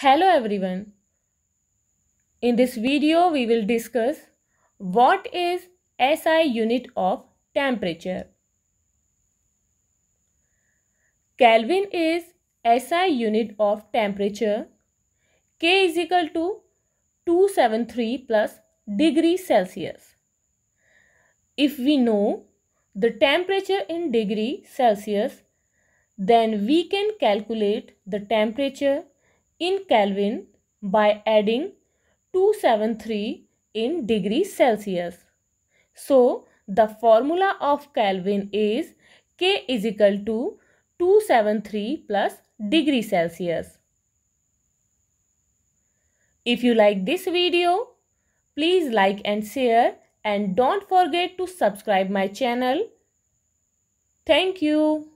Hello everyone. In this video we will discuss what is SI unit of temperature. Kelvin is SI unit of temperature. K is equal to 273 plus degree Celsius. If we know the temperature in degree Celsius, then we can calculate the temperature in Kelvin by adding 273 in degrees Celsius. So, the formula of Kelvin is K is equal to 273 plus degree Celsius. If you like this video, please like and share and don't forget to subscribe my channel. Thank you.